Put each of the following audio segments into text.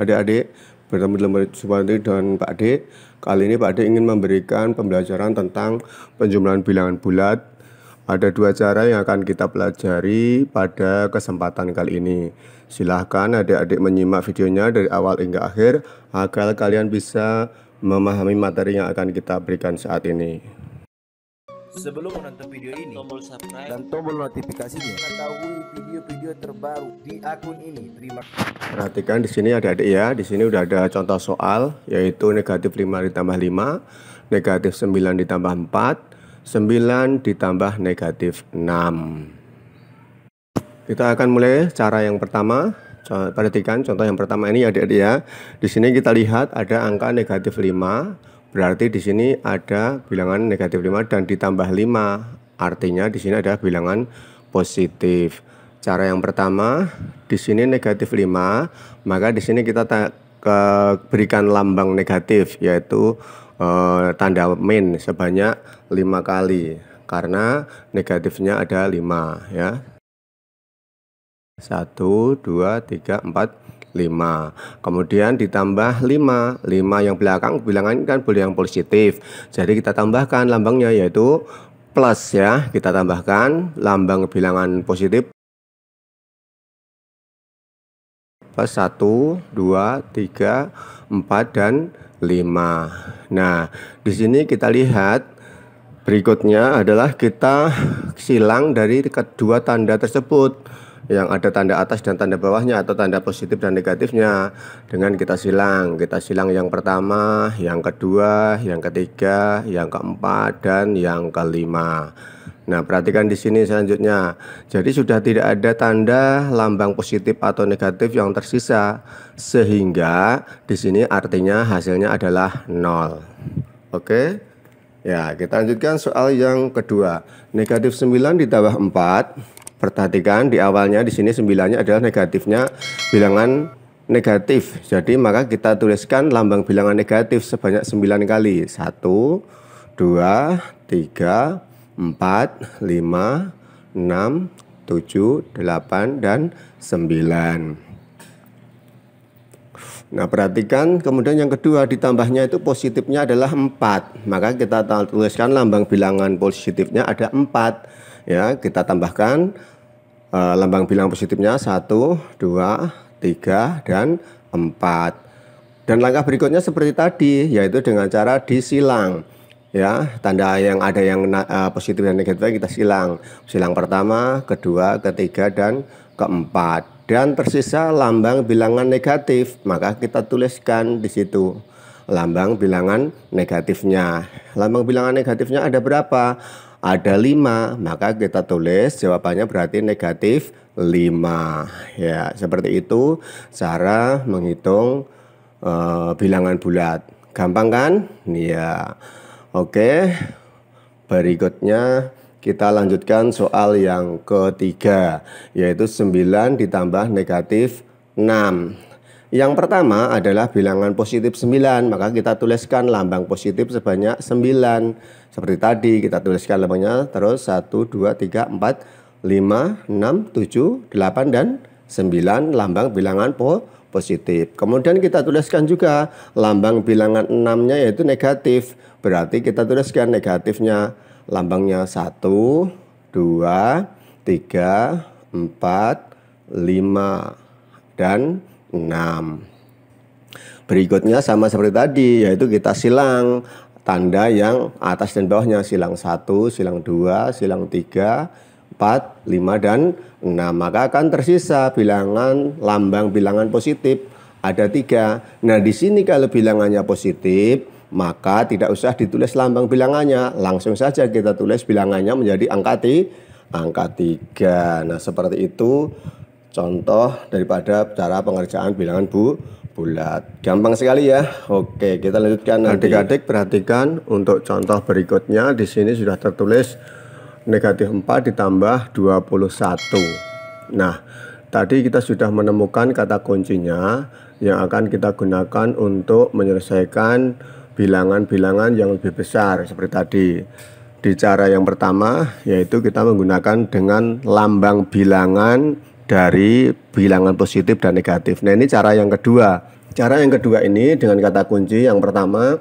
adik-adik bertemu dalam Supandi dan Pak Ade. Kali ini Pak Ade ingin memberikan pembelajaran tentang penjumlahan bilangan bulat. Ada dua cara yang akan kita pelajari pada kesempatan kali ini. Silahkan adik-adik menyimak videonya dari awal hingga akhir agar kalian bisa memahami materi yang akan kita berikan saat ini. Sebelum menonton video ini, tombol subscribe dan tombol notifikasinya. Ketahui video-video terbaru di akun ini. Terima kasih. Perhatikan di sini ada adik ya. Di sini udah ada contoh soal yaitu negatif 5 ditambah 5, negatif 9 ditambah 4, 9 ditambah negatif 6. Kita akan mulai cara yang pertama. Perhatikan contoh yang pertama ini adik-adik ya. Di sini kita lihat ada angka negatif 5 Berarti di sini ada bilangan negatif 5 dan ditambah 5. Artinya di sini ada bilangan positif. Cara yang pertama, di sini negatif 5, maka di sini kita ke berikan lambang negatif yaitu e, tanda min sebanyak 5 kali karena negatifnya ada 5 ya. 1 2 3 4 5 kemudian ditambah 5 5 yang belakang bilangan kan boleh yang positif jadi kita tambahkan lambangnya yaitu plus ya kita tambahkan lambang bilangan positif plus 1, 2, 3, 4, dan 5 Nah di sini kita lihat berikutnya adalah kita silang dari kedua tanda tersebut yang ada tanda atas dan tanda bawahnya atau tanda positif dan negatifnya dengan kita silang. Kita silang yang pertama, yang kedua, yang ketiga, yang keempat dan yang kelima. Nah, perhatikan di sini selanjutnya. Jadi sudah tidak ada tanda lambang positif atau negatif yang tersisa sehingga di sini artinya hasilnya adalah nol. Oke. Ya, kita lanjutkan soal yang kedua. Negatif 9 ditambah 4 Perhatikan di awalnya di sini sembilannya adalah negatifnya bilangan negatif. Jadi maka kita tuliskan lambang bilangan negatif sebanyak 9 kali. Satu, dua, tiga, empat, lima, enam, tujuh, delapan, dan sembilan. Nah perhatikan kemudian yang kedua ditambahnya itu positifnya adalah 4 Maka kita tuliskan lambang bilangan positifnya ada 4 ya kita tambahkan uh, lambang bilang positifnya 1, 2, 3 dan 4 dan langkah berikutnya seperti tadi yaitu dengan cara disilang ya tanda yang ada yang uh, positif dan negatifnya kita silang silang pertama kedua ketiga dan keempat dan tersisa lambang bilangan negatif maka kita tuliskan di situ lambang bilangan negatifnya lambang bilangan negatifnya ada berapa ada 5 maka kita tulis jawabannya berarti negatif 5 ya seperti itu cara menghitung e, bilangan bulat gampang kan Iya. oke berikutnya kita lanjutkan soal yang ketiga yaitu 9 ditambah negatif 6 yang pertama adalah bilangan positif 9, maka kita tuliskan lambang positif sebanyak 9. Seperti tadi kita tuliskan lambangnya terus 1 2 3 4 5 6 7 8 dan 9 lambang bilangan po positif. Kemudian kita tuliskan juga lambang bilangan 6-nya yaitu negatif. Berarti kita tuliskan negatifnya lambangnya 1 2 3 4 5 dan 6. Berikutnya sama seperti tadi yaitu kita silang tanda yang atas dan bawahnya silang 1, silang 2, silang 3, 4, 5 dan 6. Maka akan tersisa bilangan lambang bilangan positif ada tiga. Nah di sini kalau bilangannya positif maka tidak usah ditulis lambang bilangannya, langsung saja kita tulis bilangannya menjadi angka, tiga angka 3. Nah, seperti itu contoh daripada cara pengerjaan bilangan bu bulat. Gampang sekali ya. Oke, kita lanjutkan. Adik-adik perhatikan untuk contoh berikutnya di sini sudah tertulis negatif 4 ditambah 21. Nah, tadi kita sudah menemukan kata kuncinya yang akan kita gunakan untuk menyelesaikan bilangan-bilangan yang lebih besar seperti tadi. Di cara yang pertama yaitu kita menggunakan dengan lambang bilangan dari bilangan positif dan negatif. Nah, ini cara yang kedua. Cara yang kedua ini dengan kata kunci yang pertama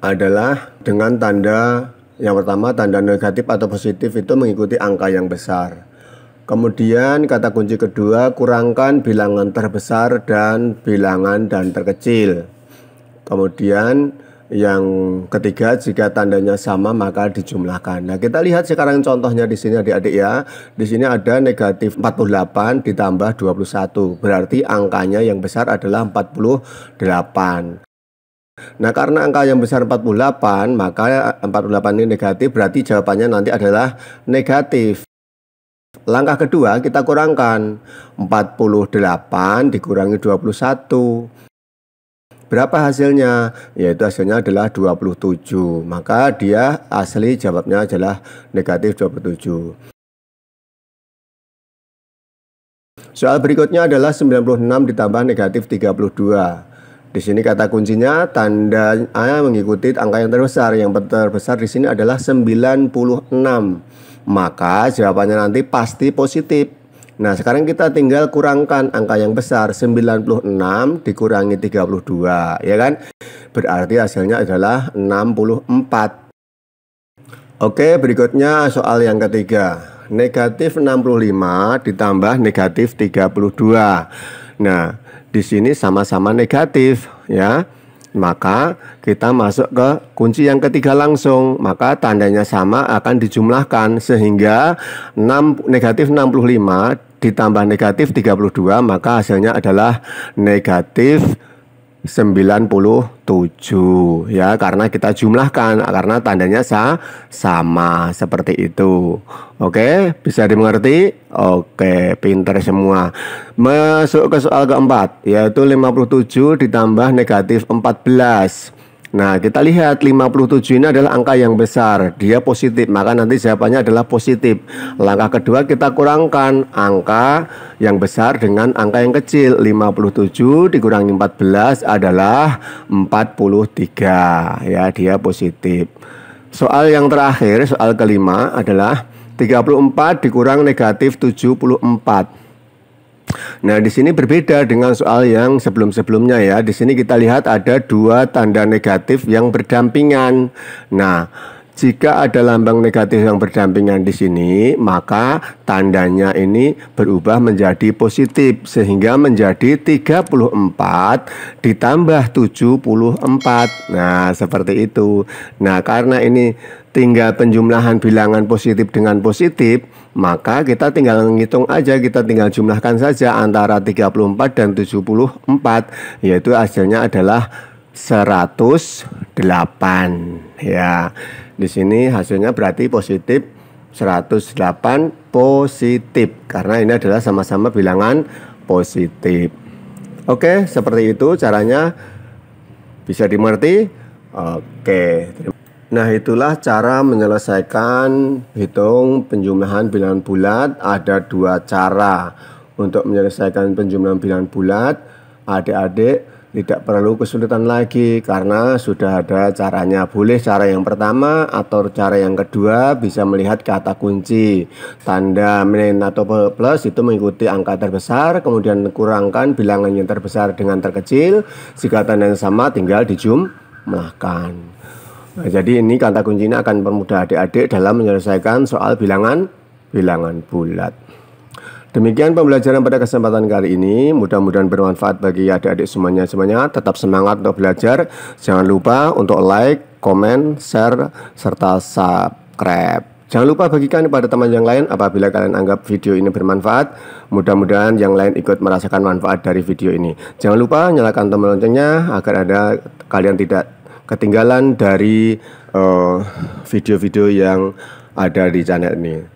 adalah dengan tanda yang pertama tanda negatif atau positif itu mengikuti angka yang besar. Kemudian kata kunci kedua kurangkan bilangan terbesar dan bilangan dan terkecil. Kemudian yang ketiga, jika tandanya sama maka dijumlahkan. Nah, kita lihat sekarang contohnya di sini adik-adik ya. Di sini ada negatif 48 ditambah 21. Berarti angkanya yang besar adalah 48. Nah, karena angka yang besar 48, maka 48 ini negatif berarti jawabannya nanti adalah negatif. Langkah kedua kita kurangkan 48 dikurangi 21 Berapa hasilnya? Yaitu hasilnya adalah 27. Maka dia asli jawabnya adalah negatif 27. Soal berikutnya adalah 96 ditambah negatif 32. Di sini kata kuncinya tanda A mengikuti angka yang terbesar. Yang terbesar di sini adalah 96. Maka jawabannya nanti pasti positif. Nah, sekarang kita tinggal kurangkan angka yang besar 96 dikurangi 32, ya kan? Berarti hasilnya adalah 64. Oke, berikutnya soal yang ketiga. Negatif 65 ditambah negatif 32. Nah, di sini sama-sama negatif, ya. Maka kita masuk ke kunci yang ketiga langsung. Maka tandanya sama akan dijumlahkan sehingga 6, negatif 65 ditambah negatif 32 maka hasilnya adalah negatif 97 ya karena kita jumlahkan karena tandanya sa sama seperti itu. Oke, bisa dimengerti? Oke, pinter semua. Masuk ke soal keempat yaitu 57 ditambah negatif 14 Nah, kita lihat 57 ini adalah angka yang besar. Dia positif, maka nanti jawabannya adalah positif. Langkah kedua kita kurangkan angka yang besar dengan angka yang kecil. 57 dikurangi 14 adalah 43. Ya, dia positif. Soal yang terakhir, soal kelima adalah 34 dikurang negatif 74. Nah, di sini berbeda dengan soal yang sebelum-sebelumnya ya. Di sini kita lihat ada dua tanda negatif yang berdampingan. Nah, jika ada lambang negatif yang berdampingan di sini, maka tandanya ini berubah menjadi positif sehingga menjadi 34 ditambah 74. Nah, seperti itu. Nah, karena ini tinggal penjumlahan bilangan positif dengan positif, maka kita tinggal menghitung aja, kita tinggal jumlahkan saja antara 34 dan 74, yaitu hasilnya adalah 108 ya. Di sini hasilnya berarti positif 108 positif karena ini adalah sama-sama bilangan positif. Oke, seperti itu caranya bisa dimengerti. Oke. Nah, itulah cara menyelesaikan hitung penjumlahan bilangan bulat. Ada dua cara untuk menyelesaikan penjumlahan bilangan bulat. Adik-adik tidak perlu kesulitan lagi karena sudah ada caranya. Boleh cara yang pertama atau cara yang kedua bisa melihat kata kunci. Tanda min atau plus itu mengikuti angka terbesar, kemudian kurangkan bilangan yang terbesar dengan terkecil. Jika tanda yang sama tinggal dijumlahkan. Nah, jadi ini kata kuncinya akan permudah adik-adik dalam menyelesaikan soal bilangan bilangan bulat. Demikian pembelajaran pada kesempatan kali ini. Mudah-mudahan bermanfaat bagi adik-adik semuanya. Semuanya tetap semangat untuk belajar. Jangan lupa untuk like, komen, share, serta subscribe. Jangan lupa bagikan kepada teman yang lain apabila kalian anggap video ini bermanfaat. Mudah-mudahan yang lain ikut merasakan manfaat dari video ini. Jangan lupa nyalakan tombol loncengnya agar ada kalian tidak ketinggalan dari eh, video-video uh, video -video yang ada di channel ini.